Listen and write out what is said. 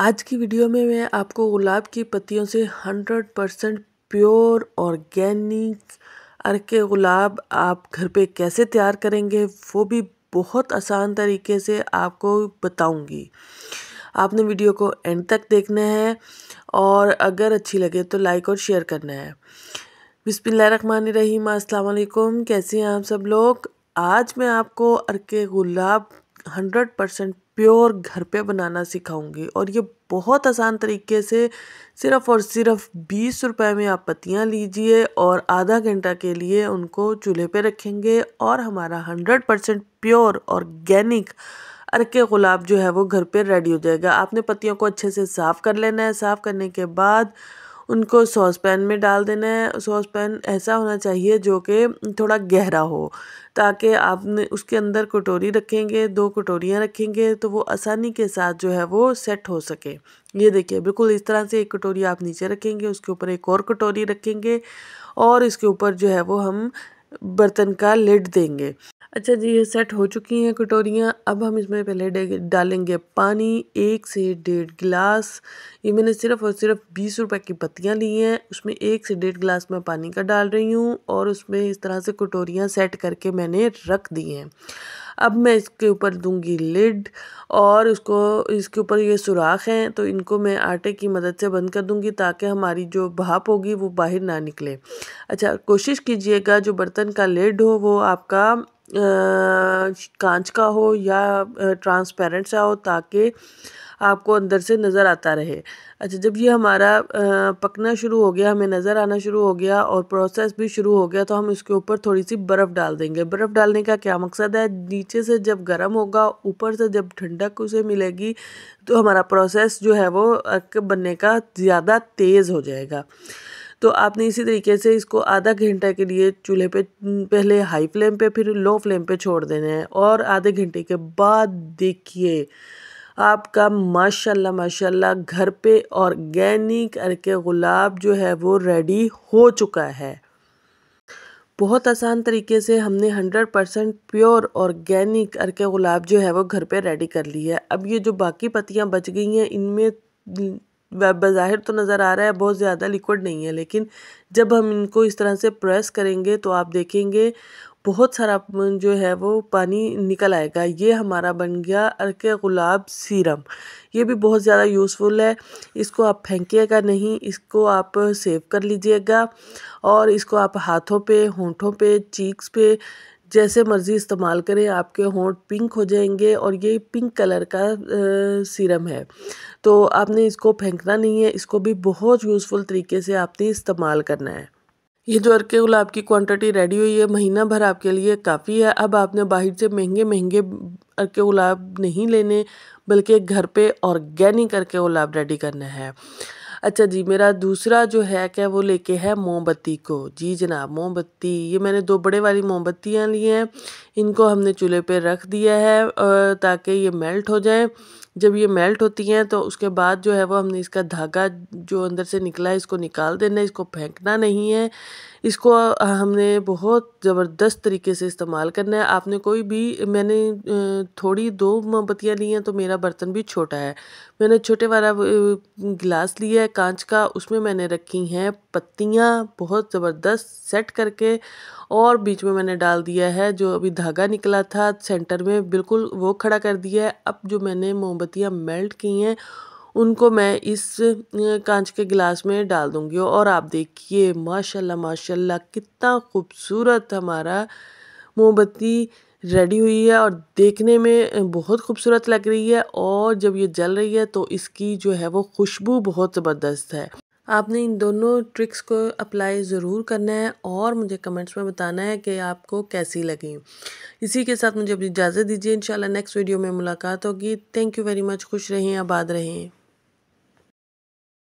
आज की वीडियो में मैं आपको गुलाब की पत्तियों से 100 परसेंट प्योर ऑर्गेनिक अरके गुलाब आप घर पे कैसे तैयार करेंगे वो भी बहुत आसान तरीके से आपको बताऊंगी आपने वीडियो को एंड तक देखना है और अगर अच्छी लगे तो लाइक और शेयर करना है बिस्मिल्लाहमान रहीम अस्सलाम वालेकुम कैसे हैं आप सब लोग आज मैं आपको अरके गुलाब हंड्रेड परसेंट प्योर घर पे बनाना सिखाऊंगी और ये बहुत आसान तरीके से सिर्फ़ और सिर्फ बीस रुपए में आप पत्तियाँ लीजिए और आधा घंटा के लिए उनको चूल्हे पे रखेंगे और हमारा हंड्रेड परसेंट प्योर ऑर्गेनिक अरके गुलाब जो है वो घर पे रेडी हो जाएगा आपने पत्तियों को अच्छे से साफ़ कर लेना है साफ़ करने के बाद उनको सॉस पैन में डाल देना है सॉस पैन ऐसा होना चाहिए जो कि थोड़ा गहरा हो ताकि आपने उसके अंदर कटोरी रखेंगे दो कटोरियाँ रखेंगे तो वो आसानी के साथ जो है वो सेट हो सके ये देखिए बिल्कुल इस तरह से एक कटोरी आप नीचे रखेंगे उसके ऊपर एक और कटोरी रखेंगे और इसके ऊपर जो है वो हम बर्तन का लिड देंगे अच्छा जी ये सेट हो चुकी हैं कटोरियाँ अब हम इसमें पहले डालेंगे पानी एक से डेढ़ गिलास ये मैंने सिर्फ़ और सिर्फ बीस रुपए की पत्तियाँ ली हैं उसमें एक से डेढ़ गिलास मैं पानी का डाल रही हूँ और उसमें इस तरह से कटोरियाँ सेट करके मैंने रख दी हैं अब मैं इसके ऊपर दूंगी लिड और उसको इसके ऊपर ये सुराख हैं तो इनको मैं आटे की मदद से बंद कर दूंगी ताकि हमारी जो भाप होगी वो बाहर ना निकले अच्छा कोशिश कीजिएगा जो बर्तन का लिड हो वो आपका कांच का हो या ट्रांसपेरेंट सा हो ताकि आपको अंदर से नज़र आता रहे अच्छा जब ये हमारा पकना शुरू हो गया हमें नज़र आना शुरू हो गया और प्रोसेस भी शुरू हो गया तो हम इसके ऊपर थोड़ी सी बर्फ़ डाल देंगे बर्फ़ डालने का क्या मकसद है नीचे से जब गर्म होगा ऊपर से जब ठंडक उसे मिलेगी तो हमारा प्रोसेस जो है वो बनने का ज़्यादा तेज़ हो जाएगा तो आपने इसी तरीके से इसको आधा घंटा के लिए चूल्हे पे पहले हाई फ्लेम पे फिर लो फ्लेम पे छोड़ देना है और आधे घंटे के बाद देखिए आपका माशाल्लाह माशाल्लाह घर पे ऑर्गेनिक अरके गुलाब जो है वो रेडी हो चुका है बहुत आसान तरीके से हमने 100 परसेंट प्योर ऑर्गेनिक अरके गुलाब जो है वो घर पे रेडी कर ली है अब ये जो बाकी पत्तियाँ बच गई हैं इनमें बाहिर तो नज़र आ रहा है बहुत ज़्यादा लिक्विड नहीं है लेकिन जब हम इनको इस तरह से प्रेस करेंगे तो आप देखेंगे बहुत सारा जो है वो पानी निकल आएगा ये हमारा बन गया अर्क गुलाब सीरम ये भी बहुत ज़्यादा यूज़फुल है इसको आप फेंकीेगा नहीं इसको आप सेव कर लीजिएगा और इसको आप हाथों पे होंठों पे चीक्स पे जैसे मर्ज़ी इस्तेमाल करें आपके होंठ पिंक हो जाएंगे और ये पिंक कलर का सीरम है तो आपने इसको फेंकना नहीं है इसको भी बहुत यूज़फुल तरीके से आपने इस्तेमाल करना है ये जो अर्के गुलाब की क्वांटिटी रेडी हुई है महीना भर आपके लिए काफ़ी है अब आपने बाहर से महंगे महंगे अर्के गुलाब नहीं लेने बल्कि घर पे ऑर्गेनिक अर्के गुलाब रेडी करना है अच्छा जी मेरा दूसरा जो हैक है वो लेके है मोमबत्ती को जी जनाब मोमबत्ती ये मैंने दो बड़े वाली मोमबत्तियाँ ली हैं इनको हमने चूल्हे पे रख दिया है ताकि ये मेल्ट हो जाए जब ये मेल्ट होती हैं तो उसके बाद जो है वो हमने इसका धागा जो अंदर से निकला है इसको निकाल देना है इसको फेंकना नहीं है इसको हमने बहुत ज़बरदस्त तरीके से इस्तेमाल करना है आपने कोई भी मैंने थोड़ी दो मोमबत्तियाँ ली हैं तो मेरा बर्तन भी छोटा है मैंने छोटे वाला गिलास लिया है कांच का उसमें मैंने रखी हैं पत्तियाँ बहुत ज़बरदस्त सेट करके और बीच में मैंने डाल दिया है जो अभी धागा निकला था सेंटर में बिल्कुल वो खड़ा कर दिया है अब जो मैंने मोमबत्ती मोमबत्तियाँ मेल्ट की हैं उनको मैं इस कांच के गिलास में डाल दूंगी और आप देखिए माशाल्लाह माशाल्लाह कितना खूबसूरत हमारा मोमबत्ती रेडी हुई है और देखने में बहुत खूबसूरत लग रही है और जब ये जल रही है तो इसकी जो है वो खुशबू बहुत ज़बरदस्त है आपने इन दोनों ट्रिक्स को अप्लाई ज़रूर करना है और मुझे कमेंट्स में बताना है कि आपको कैसी लगी इसी के साथ मुझे अपनी इजाज़त दीजिए इंशाल्लाह नेक्स्ट वीडियो में मुलाकात होगी थैंक यू वेरी मच खुश रहें आबाद रहें